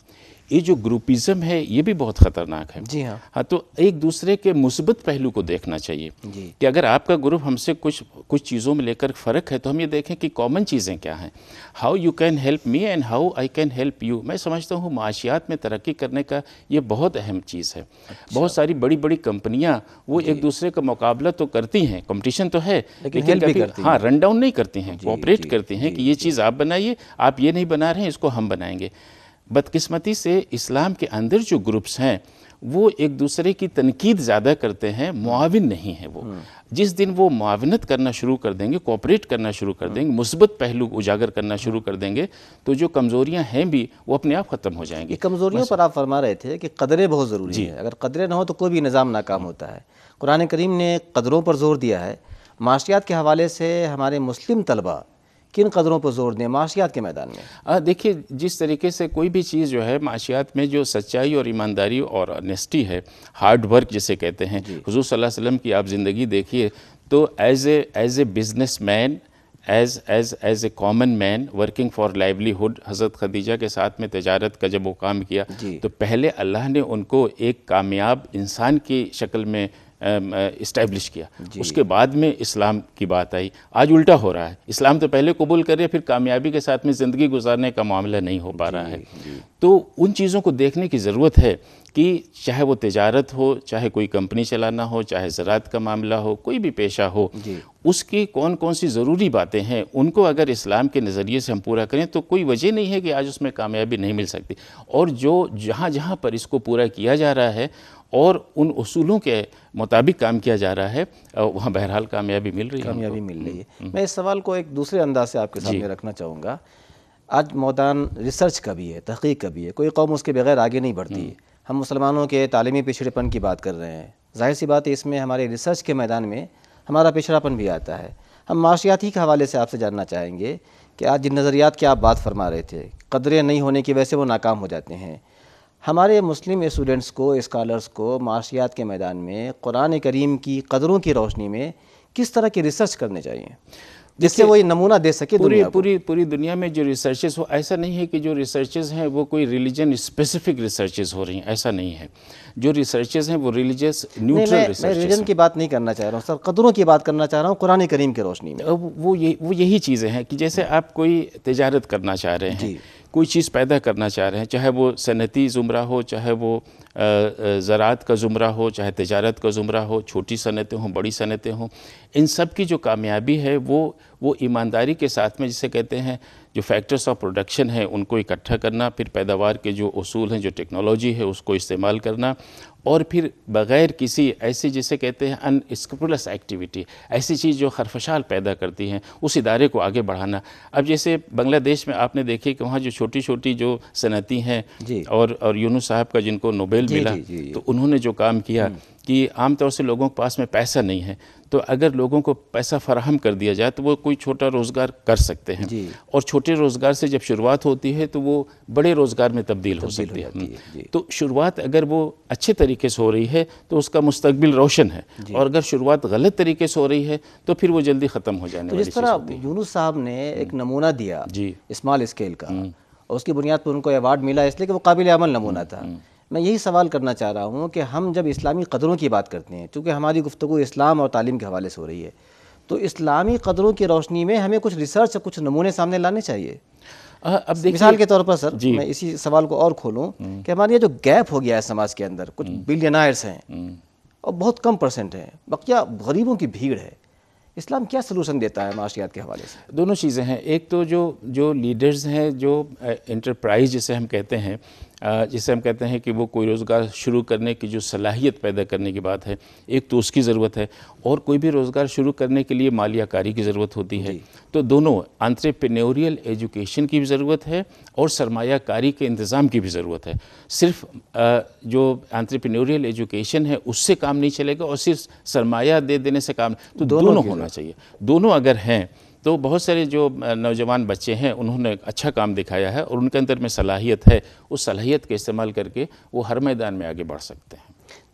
ये जो ग्रुपिज्म है ये भी बहुत ख़तरनाक है जी हाँ हाँ तो एक दूसरे के मुस्बत पहलू को देखना चाहिए जी कि अगर आपका ग्रुप हमसे कुछ कुछ चीज़ों में लेकर फ़र्क है तो हम ये देखें कि कॉमन चीज़ें क्या हैं how you can help me and how I can help you मैं समझता हूँ माशियात में तरक्की करने का ये बहुत अहम चीज़ है अच्छा। बहुत सारी बड़ी बड़ी कंपनियाँ वो एक दूसरे का मुकाबला तो करती हैं कॉम्पिटिशन तो है लेकिन हाँ रन डाउन नहीं करती हैं कोऑपरेट करती हैं कि ये चीज़ आप बनाइए आप ये नहीं बना रहे हैं इसको हम बनाएंगे बदकिस्मती से इस्लाम के अंदर जो ग्रुप्स हैं वो एक दूसरे की तनकीद ज़्यादा करते हैं मुआविन नहीं है वो हम्म। जिस दिन वो मुआवनत करना शुरू कर देंगे कोऑपरेट करना शुरू कर हम्म। देंगे मुस्बत पहलू उजागर करना शुरू कर देंगे तो जो कमज़ोरियाँ हैं भी वो अपने आप ख़त्म हो जाएंगी कमज़ोरियों पर आप फरमा रहे थे कि कदरें बहुत ज़रूरी हैं अगर कदरें ना हो तो कोई भी निज़ाम नाकाम हम्म। होता है कुरान करीम ने कदरों पर ज़ोर दिया है माशियात के हवाले से हमारे मुस्लिम तलबा किन कदरों पर जोर दें माशियात के मैदान में देखिए जिस तरीके से कोई भी चीज़ जो है माशियात में जो सच्चाई और ईमानदारी और अनेस्टी है हार्ड वर्क जिसे कहते हैं हजू वसल्लम की आप ज़िंदगी देखिए तो as a as a businessman as as as a common man working for livelihood हज़रत खदीजा के साथ में तजारत का जब वो काम किया तो पहले अल्लाह ने उनको एक कामयाब इंसान की शक्ल में इस्टेब्लिश किया उसके बाद में इस्लाम की बात आई आज उल्टा हो रहा है इस्लाम तो पहले कबूल कर रहे फिर कामयाबी के साथ में ज़िंदगी गुजारने का मामला नहीं हो पा रहा है तो उन चीज़ों को देखने की ज़रूरत है कि चाहे वो तजारत हो चाहे कोई कंपनी चलाना हो चाहे ज़रात का मामला हो कोई भी पेशा हो उसकी कौन कौन सी ज़रूरी बातें हैं उनको अगर इस्लाम के नज़रिए से हम पूरा करें तो कोई वजह नहीं है कि आज उसमें कामयाबी नहीं मिल सकती और जो जहाँ जहाँ पर इसको पूरा किया जा रहा है और उन असूलों के मुताबिक काम किया जा रहा है वहाँ बहरहाल कामयाबी मिल रही है कामयाबी मिल रही है हम्म। मैं इस सवाल को एक दूसरे अंदाज से आपके सामने रखना चाहूँगा आज मैदान रिसर्च का भी है तहकीक का भी है कोई कौम उसके बगैर आगे नहीं बढ़ती हम्म। हम मुसलमानों के तालीमी पिछड़ेपन की बात कर रहे हैं जाहिर सी बात है इसमें हमारे रिसर्च के मैदान में हमारा पिछड़ापन भी आता है हम माशियाती के हवाले से आपसे जानना चाहेंगे कि आज जिन नज़रियात की आप बात फरमा रहे थे कदरें नहीं होने की वजह से वो नाकाम हो जाते हैं हमारे मुस्लिम स्टूडेंट्स को इस्कालर्स को माशियात के मैदान में कुरान करीम की कदरों की रोशनी में किस तरह की रिसर्च करने चाहिए जिससे वो ये नमूना दे सके पूरी पूरी पूरी दुनिया में जो रिसर्चेस हो ऐसा नहीं है कि जो रिसर्चेस हैं वो कोई रिलीजन स्पेसिफिक रिसर्चेस हो रही हैं ऐसा नहीं है जो रिसर्चेस हैं वो रिलीजियस न्यूट्रल मैं रिलीजन की बात नहीं करना चाह रहा हूँ सर कदरों की बात करना चाह रहा हूँ कुरान करीम की रोशनी में वो ये वो यही चीज़ें हैं कि जैसे आप कोई तजारत करना चाह रहे हैं कोई चीज़ पैदा करना चाह रहे हैं चाहे वो सनती ज़ुमरा हो चाहे वो ज़रात का ज़ुमरा हो चाहे तजारत का ज़ुमरा हो छोटी सनतें हों बड़ी सनतें हों इन सब की जो कामयाबी है वो वो ईमानदारी के साथ में जिसे कहते हैं जो फैक्टर्स ऑफ प्रोडक्शन है उनको इकट्ठा करना फिर पैदावार के जो असूल हैं जो टेक्नोलॉजी है उसको इस्तेमाल करना और फिर बग़ैर किसी ऐसी जिसे कहते हैं स्क्रपुलस एक्टिविटी ऐसी चीज़ जो खरफशाल पैदा करती हैं उस इदारे को आगे बढ़ाना अब जैसे बांग्लादेश में आपने देखी कि वहाँ जो छोटी छोटी जो सनती हैं और और यूनू साहब का जिनको नोबेल मिला जी, जी, जी, तो उन्होंने जो काम किया हम्म। कि आमतौर से लोगों के पास में पैसा नहीं है तो अगर लोगों को पैसा फराहम कर दिया जाए तो वो कोई छोटा रोज़गार कर सकते हैं और छोटे रोज़गार से जब शुरुआत होती है तो वो बड़े रोज़गार में तब्दील हो सकती है तो शुरुआत अगर वो अच्छे तरीके से हो रही है तो उसका मुस्तबिल रोशन है और अगर शुरुआत गलत तरीके से हो रही है तो फिर वो जल्दी ख़त्म हो जाने तो जिस तरह यूनू साहब ने हम्म। एक नमूना दिया जी स्मॉल स्केल का हम्म। और उसकी बुनियाद पर उनको अवार्ड मिला इसलिए कि वो काबिल अमल नमूना था हम्म। मैं यही सवाल करना चाह रहा हूँ कि हम जब इस्लामी कदरों की बात करते हैं चूँकि हमारी गुफ्तु इस्लाम और तालीम के हवाले से हो रही है तो इस्लामी कदरों की रोशनी में हमें कुछ रिसर्च कुछ नमूने सामने लाने चाहिए अब मिसाल के तौर पर सर मैं इसी सवाल को और खोलूँ हम्म। कि हमारे यहाँ जो गैप हो गया है समाज के अंदर कुछ बिलियनायर्स हम्म। हैं हम्म। और बहुत कम परसेंट हैं बकिया गरीबों की भीड़ है इस्लाम क्या सलूशन देता है माशियात के हवाले से दोनों चीज़ें हैं एक तो जो जो लीडर्स हैं जो इंटरप्राइज जिसे हम कहते हैं जिसे हम कहते हैं कि वो कोई रोज़गार शुरू करने की जो सलाहियत पैदा करने की बात है एक तो उसकी ज़रूरत है और कोई भी रोज़गार शुरू करने के लिए मालियाकारी की ज़रूरत होती है तो दोनों आंट्रप्रेन्योरियल एजुकेशन की भी ज़रूरत है और सरमायाकारी के इंतज़ाम की भी ज़रूरत है सिर्फ जो आंट्रप्रेन्योरियल एजुकेशन है उससे काम नहीं चलेगा और सिर्फ सरमाया दे देने से काम तो दोनों होना चाहिए दोनों अगर हैं तो बहुत सारे जो नौजवान बच्चे हैं उन्होंने अच्छा काम दिखाया है और उनके अंदर में सलाहियत है उस सलाहियत के इस्तेमाल करके वो हर मैदान में आगे बढ़ सकते हैं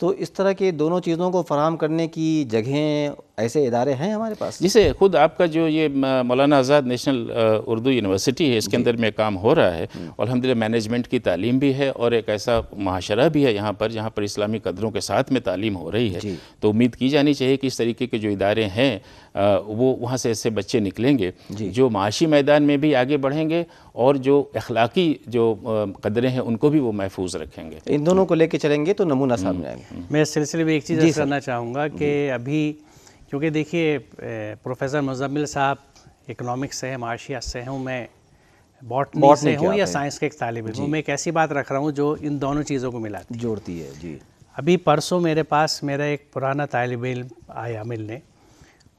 तो इस तरह के दोनों चीज़ों को फराम करने की जगहें ऐसे इदारे हैं हमारे पास जैसे खुद आपका जो ये मौलाना आज़ाद नेशनल उर्दू यूनिवर्सिटी है इसके अंदर में काम हो रहा है हम्म। अलहमदिल्ला मैनेजमेंट की तालीम भी है और एक ऐसा माशरा भी है यहाँ पर जहाँ पर इस्लामी कदरों के साथ में तालीम हो रही है तो उम्मीद की जानी चाहिए कि इस तरीके के जो इदारे हैं वो वहाँ से ऐसे बच्चे निकलेंगे जो माशी मैदान में भी आगे बढ़ेंगे और जो अखलाकी जो कदरें हैं उनको भी वो महफूज रखेंगे इन दोनों को लेके चलेंगे तो नमूना सामने हम्म, आएंगे हम्म। मैं इस सिलसिले में एक चीज़ करना चाहूँगा हम्म। कि अभी क्योंकि देखिए प्रोफेसर मुजम्मिल साहब इकनॉमिक्स से हैं से हूँ मैं बॉट से हूँ या साइंस के एक तालब हूँ मैं एक ऐसी बात रख रहा हूँ जो इन दोनों चीज़ों को मिला जोड़ती है जी अभी परसों मेरे पास मेरा एक पुराना तालब इम आया मिलने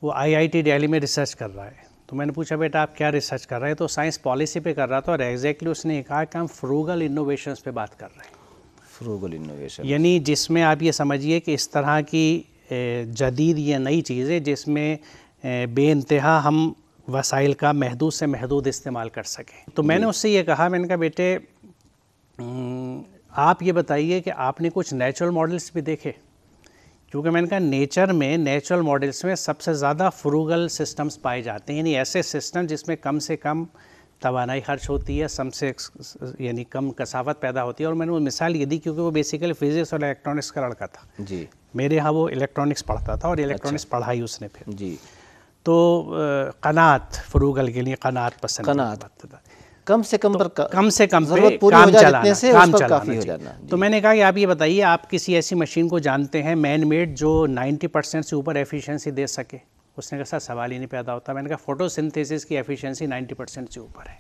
वो आईआईटी दिल्ली में रिसर्च कर रहा है तो मैंने पूछा बेटा आप क्या रिसर्च कर रहे हैं तो साइंस पॉलिसी पे कर रहा था और एग्जैक्टली उसने कहा कि हम फ्रूगल इनोवेशंस पे बात कर रहे हैं फ्रूगल इनोवेशन यानी जिसमें आप ये समझिए कि इस तरह की जदीद या नई चीज़ें जिसमें बे इंतहा हम वसाइल का महदूद से महदूद इस्तेमाल कर सकें तो मैंने उससे ये कहा मैंने कहा बेटे आप ये बताइए कि आपने कुछ नेचुरल मॉडल्स भी देखे क्योंकि मैंने कहा नेचर में नेचुरल मॉडल्स में सबसे ज़्यादा फ्रूगल सिस्टम्स पाए जाते हैं यानी ऐसे सिस्टम जिसमें कम से कम तोानाई खर्च होती है सबसे से यानी कम कसावत पैदा होती है और मैंने वो मिसाल ये दी क्योंकि वो बेसिकली फिजिक्स और इलेक्ट्रॉनिक्स का लड़का था जी मेरे यहाँ वो इलेक्ट्रॉनिक्स पढ़ता था और इलेक्ट्रॉनिक्स अच्छा। पढ़ाई उसने फिर जी तो कनात फ्रूगल के लिए कनात पसंद कनात था कम से कम तो पर का, कम से कम जरूरत पूरी काम हो जाए चलाना, से काम चलाना काफी हो जाना तो मैंने कहा कि आप ये बताइए आप किसी ऐसी मशीन को जानते हैं मैन मेड जो 90 परसेंट से ऊपर एफिशिएंसी दे सके उसने कहा सवाल ही नहीं पैदा होता मैंने कहा फोटोसिंथेसिस की एफिशिएंसी 90 परसेंट से ऊपर है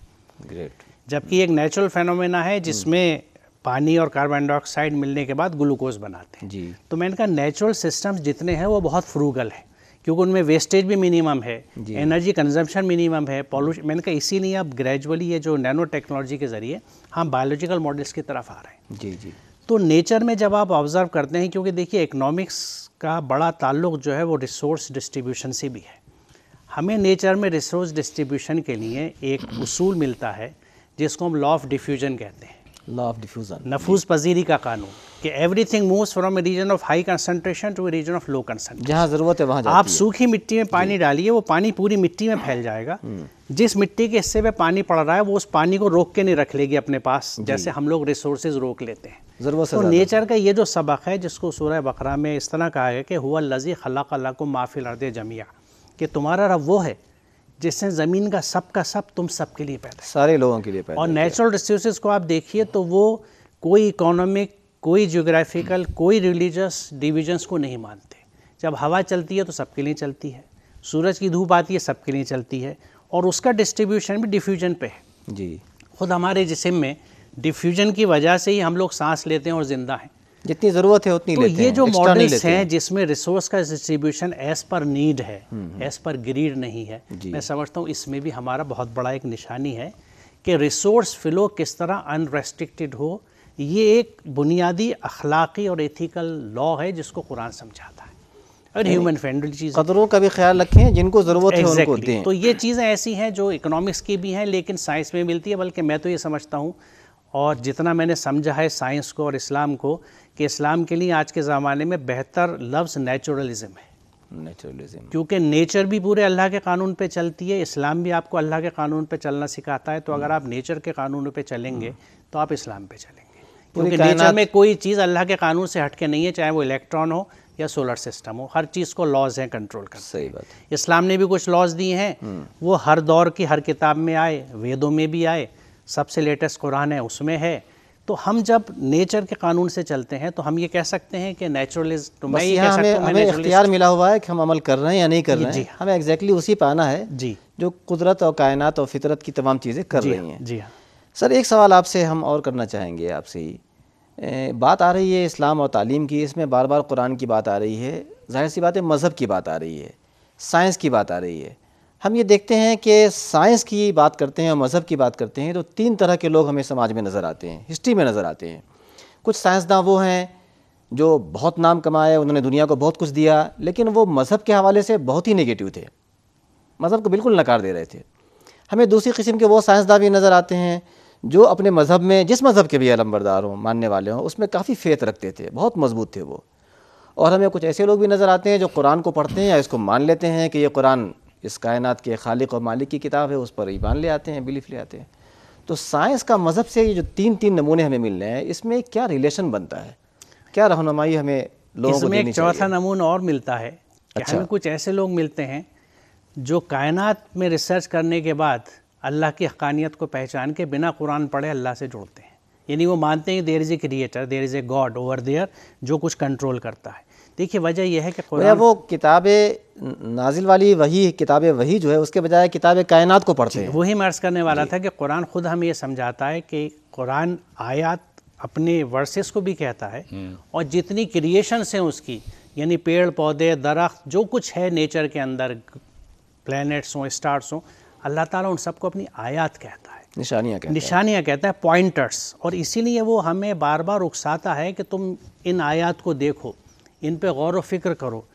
ग्रेट जबकि एक नेचुरल फेनोमेना है हम्म। जिसमें पानी और कार्बन डाइऑक्साइड मिलने के बाद ग्लूकोज बनाते हैं जी तो मैंने कहा नेचुरल सिस्टम जितने हैं वो बहुत फ्रूगल है क्योंकि उनमें वेस्टेज भी मिनिमम है एनर्जी कंजम्पशन मिनिमम है पॉल्यूशन मैंने कहा इसीलिए अब ग्रेजुअली ये जो नैनो टेक्नोलॉजी के ज़रिए हम बायोलॉजिकल मॉडल्स की तरफ आ रहे हैं जी जी तो नेचर में जब आप ऑब्ज़र्व करते हैं क्योंकि देखिए इकनॉमिक्स का बड़ा ताल्लुक जो है वो रिसोर्स डिस्ट्रीब्यूशन से भी है हमें नेचर में रिसोर्स डिस्ट्रीब्यूशन के लिए एक उसूल मिलता है जिसको हम लॉ ऑफ डिफ्यूजन कहते हैं लॉ ऑफ डिफ्यूजन नफूज पजीरी का कानून कि everything moves from region of high concentration to region of low concentration जहाँ ज़रूरत है वहाँ आप सूखी मिट्टी में पानी डालिए वो पानी पूरी मिट्टी में फैल जाएगा हम्म। जिस मिट्टी के हिस्से में पानी पड़ रहा है वो उस पानी को रोक के नहीं रख लेगी अपने पास जैसे हम लोग रिसोर्सेज रोक लेते हैं ज़रूरत तो नेचर का ये जो सबक है जिसको सूर्य बकरा में इस तरह कहा गया कि हुआ लजी खला खला को माफिल अर्द जमिया कि तुम्हारा रब वो है जिसने ज़मीन का सब का सब तुम सब के लिए पैदा सारे लोगों के लिए पैदा और नेचुरल रिसोर्सेज को आप देखिए तो वो कोई इकोनॉमिक कोई जियोग्राफिकल कोई रिलीजस डिविजन्स को नहीं मानते जब हवा चलती है तो सबके लिए चलती है सूरज की धूप आती है सबके लिए चलती है और उसका डिस्ट्रीब्यूशन भी डिफ्यूजन पे है जी खुद हमारे जिसम में डिफ्यूजन की वजह से ही हम लोग सांस लेते हैं और ज़िंदा हैं जितनी ज़रूरत है उतनी तो लेते ये जो मॉडल्स हैं जिसमें रिसोर्स का डिस्ट्रीब्यूशन एज पर नीड है एज पर ग्रीड नहीं है मैं समझता हूँ इसमें भी हमारा बहुत बड़ा एक निशानी है कि रिसोर्स फ्लो किस तरह अनरेस्ट्रिक्टेड हो ये एक बुनियादी अखलाकी और एथिकल लॉ है जिसको कुरान समझाता है और ह्यूमन फ्रेंडली चीज़ कदरों का भी ख्याल रखें जिनको ज़रूरत exactly. है उनको दें तो ये चीज़ें ऐसी हैं जो इकोनॉमिक्स की भी हैं लेकिन साइंस में मिलती है बल्कि मैं तो ये समझता हूँ और जितना मैंने समझा है साइंस को और इस्लाम को कि इस्लाम के लिए आज के ज़माने में बेहतर लफ्ज़ नेचुरलिज़म है नेचुरलिज्म क्योंकि नेचर भी पूरे अल्लाह के कानून पे चलती है इस्लाम भी आपको अल्लाह के कानून पे चलना सिखाता है तो अगर हम्म। आप नेचर के कानून पे चलेंगे हम्म। तो आप इस्लाम पे चलेंगे क्योंकि नेचर में कोई चीज़ अल्लाह के कानून से हटके नहीं है चाहे वो इलेक्ट्रॉन हो या सोलर सिस्टम हो हर चीज़ को लॉज हैं कंट्रोल कर सही बात इस्लाम ने भी कुछ लॉज दिए हैं हम्म। वो हर दौर की हर किताब में आए वेदों में भी आए सबसे लेटेस्ट कुरान है उसमें है तो हम जब नेचर के कानून से चलते हैं तो हम ये कह सकते हैं कि नेचुरलिस्ट तो मैं ये कह सकता हमें इख्तियार मिला हुआ है कि हम अमल कर रहे हैं या नहीं कर रहे हैं जी हमें एग्जैक्टली उसी पाना है जी जो कुदरत और कायनात और फितरत की तमाम चीज़ें कर रही हैं जी हाँ सर एक सवाल आपसे हम और करना चाहेंगे आपसे ही बात आ रही है इस्लाम और तालीम की इसमें बार बार कुरान की बात आ रही है जाहिर सी बात है मज़हब की बात आ रही है साइंस की बात आ रही है हम ये देखते हैं कि साइंस की बात करते हैं और मज़हब की बात करते हैं तो तीन तरह के लोग हमें समाज में नज़र आते हैं हिस्ट्री में नज़र आते हैं कुछ साइंसदान वो हैं जो बहुत नाम कमाए उन्होंने दुनिया को बहुत कुछ दिया लेकिन वो मज़हब के हवाले से बहुत ही नेगेटिव थे मज़हब को बिल्कुल नकार दे रहे थे हमें दूसरी किस्म के वो साइंसदान भी नज़र आते हैं जो अपने मज़हब में जिस मज़हब के भी अलम्बरदार हों मानने वाले हों उसमें काफ़ी फेत रखते थे बहुत मजबूत थे वो और हमें कुछ ऐसे लोग भी नज़र आते हैं जो कुरान को पढ़ते हैं या इसको मान लेते हैं कि ये कुरान इस कायनात के खालिक और मालिक की किताब है उस पर ईमान ले आते हैं बिलीफ ले आते हैं तो साइंस का मज़हब से ये जो तीन तीन नमूने हमें मिल रहे हैं इसमें क्या रिलेशन बनता है क्या रहनुमाई हमें लोगों इसमें को एक चौथा नमूना और मिलता है अच्छा। कुछ ऐसे लोग मिलते हैं जो कायनात में रिसर्च करने के बाद अल्लाह की हकानियत को पहचान के बिना कुरान पढ़े अल्लाह से जुड़ते हैं यानी वो मानते हैं there is a creator there is a god over there जो कुछ कंट्रोल करता है देखिए वजह यह है कि कुरान वो किताब नाजिल वाली वही किताब वही जो है उसके बजाय किताब कायनात को पढ़ते हैं वही मर्ज करने वाला था कि कुरान ख़ुद हमें यह समझाता है कि कुरान आयात अपने वर्सेस को भी कहता है हम्म। और जितनी क्रिएशंस हैं उसकी यानी पेड़ पौधे दरख्त जो कुछ है नेचर के अंदर प्लैनेट्स हों स्टार्स हों अल्लाह ताला उन सबको अपनी आयात कहता है निशानियाँ कहता निशानियाँ कहता है पॉइंटर्स और इसीलिए वो हमें बार बार उकसाता है कि तुम इन आयात को देखो इन पर गौर व फिक्र करो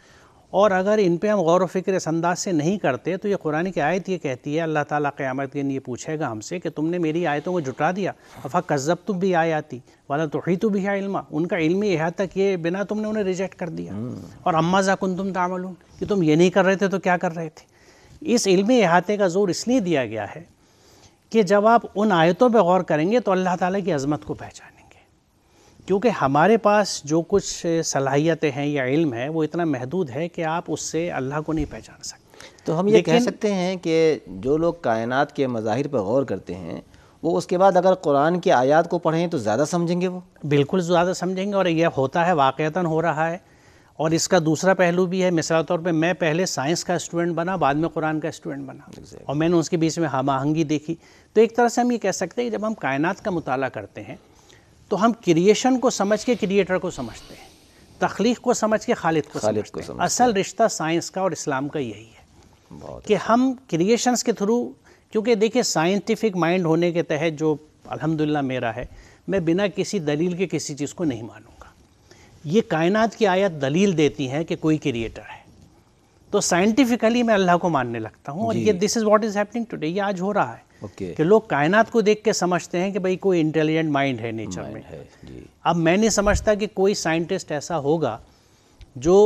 और अगर इन पर हम गौर व फिक्र इस अंदाज से नहीं करते तो ये कुरान की आयत ये कहती है अल्लाह ताला क़यामत के ये पूछेगा हमसे कि तुमने मेरी आयतों को जुटा दिया अफ़ा कज़ब तो भी आयाती वाला तो ही तो भी है इल्मा उनका इल्मी यहाँ तक ये बिना तुमने उन्हें रिजेक्ट कर दिया हम्म। और अम्मा जाकुन तुम तामलून कि तुम ये नहीं कर रहे थे तो क्या कर रहे थे इस इल्मी अहाते का ज़ोर इसलिए दिया गया है कि जब आप उन आयतों पर गौर करेंगे तो अल्लाह ताला की अज़मत को पहचानेंगे क्योंकि हमारे पास जो कुछ सलाहियतें हैं या इल्म है वो इतना महदूद है कि आप उससे अल्लाह को नहीं पहचान सकते तो हम ये कह सकते हैं कि जो लोग कायनात के मज़ाहिर पर गौर करते हैं वो उसके बाद अगर कुरान की आयात को पढ़ें तो ज़्यादा समझेंगे वो बिल्कुल ज़्यादा समझेंगे और यह होता है वाक़ता हो रहा है और इसका दूसरा पहलू भी है मिसाल तौर पे मैं पहले साइंस का स्टूडेंट बना बाद में कुरान का स्टूडेंट बना exactly. और मैंने उसके बीच में हम आहंगी देखी तो एक तरह से हम ये कह सकते हैं कि जब हम कायनात का मुताला करते हैं तो हम क्रिएशन को समझ के क्रिएटर को समझते हैं तख्लीक को समझ के खालिद को खालिद समझते को समझते हैं असल रिश्ता साइंस का और इस्लाम का यही है कि अच्छा। हम क्रिएशंस के थ्रू क्योंकि देखिए साइंटिफिक माइंड होने के तहत जो अलहमदिल्ला मेरा है मैं बिना किसी दलील के किसी चीज़ को नहीं मानूँ ये कायनात की आयत दलील देती है कि कोई क्रिएटर है तो साइंटिफिकली मैं अल्लाह को मानने लगता हूँ और ये this is what is happening today ये आज हो रहा है okay. कि लोग कायनात को देख के समझते हैं कि भाई कोई इंटेलिजेंट माइंड है नेचर में है, जी। अब मैं नहीं समझता कि कोई साइंटिस्ट ऐसा होगा जो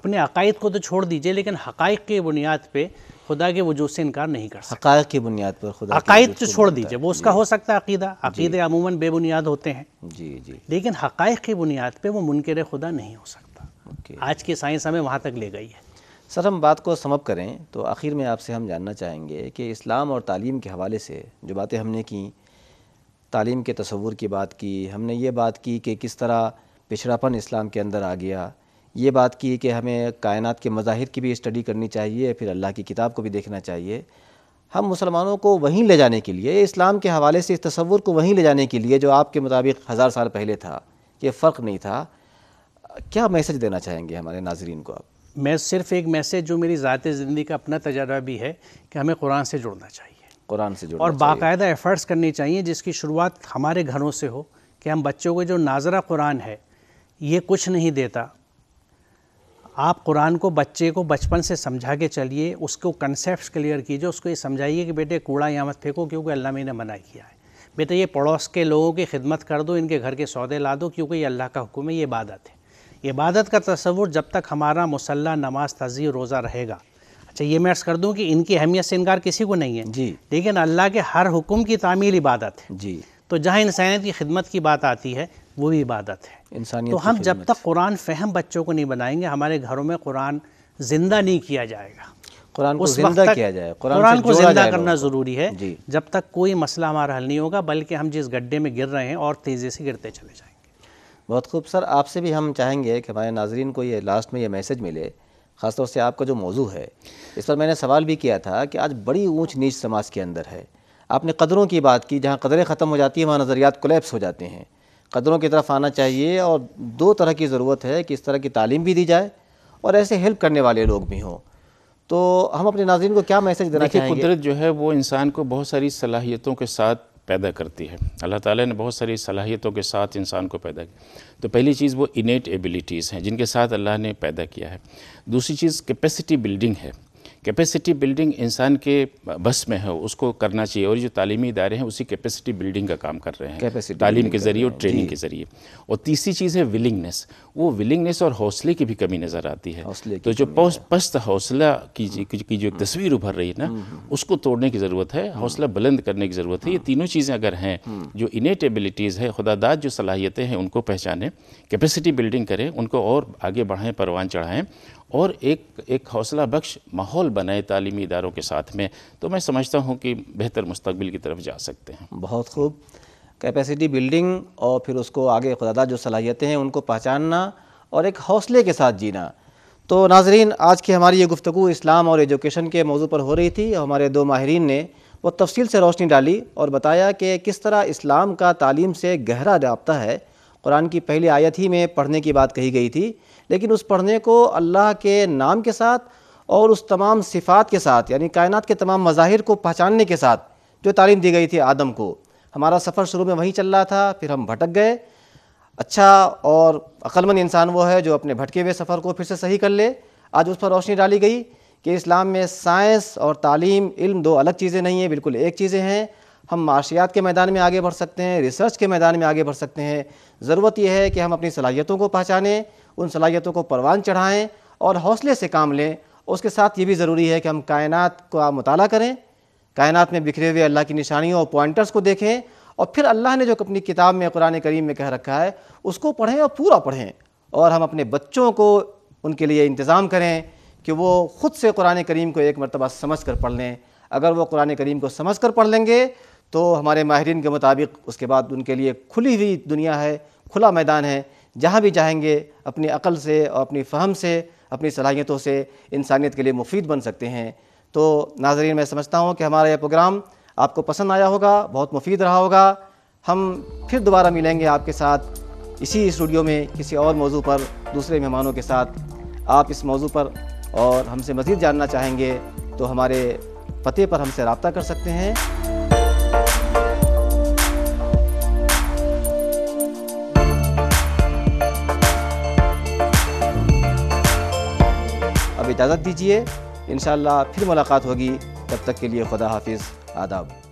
अपने अकायद को तो छोड़ दीजिए लेकिन हक़ की बुनियाद पर खुदा के वजूद से इनकार नहीं कर सकता हक़ की बुनियाद पर खुदा अकायद तो छोड़ दीजिए वो उसका हो सकता है अकीदा अकीदे अमूमन बेबुनियाद होते हैं जी जी लेकिन हक़ की बुनियाद पर वो मुनकर खुदा नहीं हो सकता आज की साइंस हमें वहाँ तक ले गई है सर हम बात को समप करें तो आखिर में आपसे हम जानना चाहेंगे कि इस्लाम और तालीम के हवाले से जो बातें हमने की तालीम के तस्वूर की बात की हमने ये बात की कि किस तरह पिछड़ापन इस्लाम के अंदर आ गया ये बात की कि हमें कायनात के मज़ाहिर की भी स्टडी करनी चाहिए फिर अल्लाह की किताब को भी देखना चाहिए हम मुसलमानों को वहीं ले जाने के लिए इस्लाम के हवाले से इस तस्वुर को वहीं ले जाने के लिए जो आपके मुताबिक हज़ार साल पहले था ये फ़र्क नहीं था क्या मैसेज देना चाहेंगे हमारे नाजरन को आप मैं सिर्फ एक मैसेज जो मेरी ज़ात ज़िंदगी का अपना तजर्बा भी है कि हमें कुरान से जुड़ना चाहिए कुरान से जुड़ना और बाकायदा एफ़र्ट्स करनी चाहिए जिसकी शुरुआत हमारे घरों से हो कि हम बच्चों को जो नाजरा कुरान है ये कुछ नहीं देता आप कुरान को बच्चे को बचपन से समझा के चलिए उसको कंसेप्ट क्लियर कीजिए उसको ये समझाइए कि बेटे कूड़ा या मत फेंको क्योंकि अल्लाह में ने मना किया है बेटा ये पड़ोस के लोगों की खिदमत कर दो इनके घर के सौदे ला दो क्योंकि ये अल्लाह का हुक्म है ये इबादत है इबादत का तस्वुर जब तक हमारा मुसल्ला नमाज तजी रोज़ा रहेगा अच्छा ये मैं अर्ज़ कर दूँ कि इनकी अहमियत से इनकार किसी को नहीं है जी लेकिन अल्लाह के हर हुक्म की तामील इबादत है जी तो जहाँ इंसानियत की खिदमत की बात आती है वो भी इबादत है इंसानियत तो हम जब तक कुरान फहम बच्चों को नहीं बनाएंगे हमारे घरों में कुरान ज़िंदा नहीं किया जाएगा कुरान को जिंदा किया जाए कुरान, कुरान को जिंदा करना ज़रूरी है जब तक कोई मसला हमारा हल नहीं होगा बल्कि हम जिस गड्ढे में गिर रहे हैं और तेज़ी से गिरते चले जाएंगे बहुत खूब सर आपसे भी हम चाहेंगे कि हमारे नाजरन को ये लास्ट में ये मैसेज मिले ख़ासतौर से आपका जो मौजू है इस पर मैंने सवाल भी किया था कि आज बड़ी ऊँच नीच समाज के अंदर है आपने कदरों की बात की जहाँ कदरें ख़त्म हो जाती हैं वहाँ नज़रियात कोलेप्स हो जाते हैं कदरों की तरफ आना चाहिए और दो तरह की ज़रूरत है कि इस तरह की तालीम भी दी जाए और ऐसे हेल्प करने वाले लोग भी हों तो हम अपने नाजरन को क्या मैसेज देना चाहिए कुदरत जो है वो इंसान को बहुत सारी सलाहियतों के साथ पैदा करती है अल्लाह ताला ने बहुत सारी सलाहियतों के साथ इंसान को पैदा किया तो पहली चीज़ वो इनेट एबिलिटीज़ हैं जिनके साथ अल्लाह ने पैदा किया है दूसरी चीज़ कैपेसिटी बिल्डिंग है कैपेसिटी बिल्डिंग इंसान के बस में है उसको करना चाहिए और जो तालीमी इदारे हैं उसी कैपेसिटी बिल्डिंग का काम कर रहे हैं तालीम के ज़रिए और ट्रेनिंग के ज़रिए और तीसरी चीज़ है विलिंगनेस वो विलिंगनेस और हौसले की भी कमी नज़र आती है तो जो पस्त हौसला की, हम्म। जो जो हम्म। तस्वीर उभर रही है ना हम्म, उसको तोड़ने की ज़रूरत है हौसला बुलंद करने की ज़रूरत है ये हाँ। तीनों चीज़ें अगर हैं जो इनेट एबिलिटीज़ है खुदादाद जो सलाहियतें हैं उनको पहचानें कैपेसिटी बिल्डिंग करें उनको और आगे बढ़ाएँ परवान चढ़ाएँ और एक एक हौसला बख्श माहौल बनाए तालीमी इदारों के साथ में तो मैं समझता हूँ कि बेहतर मुस्तबिल की तरफ जा सकते हैं बहुत खूब कैपेसिटी बिल्डिंग और फिर उसको आगे खुदादा जो सलाहियतें हैं उनको पहचानना और एक हौसले के साथ जीना तो नाजरीन आज की हमारी ये गुफ्तु इस्लाम और एजुकेशन के मौजू पर हो रही थी और हमारे दो माहरीन ने वो तफसील से रोशनी डाली और बताया कि किस तरह इस्लाम का तालीम से गहरा रबता है कुरान की पहली आयत ही में पढ़ने की बात कही गई थी लेकिन उस पढ़ने को अल्लाह के नाम के साथ और उस तमाम सिफ़ात के साथ यानी कायनात के तमाम मज़ाहिर को पहचानने के साथ जो तालीम दी गई थी आदम को हमारा सफ़र शुरू में वहीं चल रहा था फिर हम भटक गए अच्छा और अक्लमंद इंसान वो है जो अपने भटके हुए सफ़र को फिर से सही कर ले आज उस पर रोशनी डाली गई कि इस्लाम में साइंस और तालीम इल्म दो अलग चीज़ें नहीं हैं बिल्कुल एक चीज़ें हैं हम माशियात के मैदान में आगे बढ़ सकते हैं रिसर्च के मैदान में आगे बढ़ सकते हैं ज़रूरत यह है कि हम अपनी सलाहियतों को पहचानें उन सलाहियतों को परवान चढ़ाएँ और हौसले से काम लें उसके साथ ये भी ज़रूरी है कि हम कायनात का मुताल करें कायनात में बिखरे हुए अल्लाह की निशानियों और पॉइंटर्स को देखें और फिर अल्लाह ने जो अपनी किताब में कुरान करीम में कह रखा है उसको पढ़ें और पूरा पढ़ें और हम अपने बच्चों को उनके लिए इंतज़ाम करें कि वो ख़ुद से कुरान करीम को एक मरतबा समझ कर पढ़ लें अगर वो कुरान करीम को समझ कर पढ़ लेंगे तो हमारे माहरीन के मुताबिक उसके बाद उनके लिए खुली हुई दुनिया है खुला मैदान है जहाँ भी जाएंगे अपनी अक़ल से और अपनी फ़हम से अपनी सलाहियतों से इंसानियत के लिए मुफीद बन सकते हैं तो नाजरीन मैं समझता हूँ कि हमारा यह प्रोग्राम आपको पसंद आया होगा बहुत मुफीद रहा होगा हम फिर दोबारा मिलेंगे आपके साथ इसी स्टूडियो में किसी और मौजू पर दूसरे मेहमानों के साथ आप इस मौजू पर और हमसे मज़ीद जानना चाहेंगे तो हमारे पते पर हमसे रबता कर सकते हैं इजाज़त दीजिए इन फिर मुलाकात होगी तब तक के लिए खुदा हाफिज़ आदाब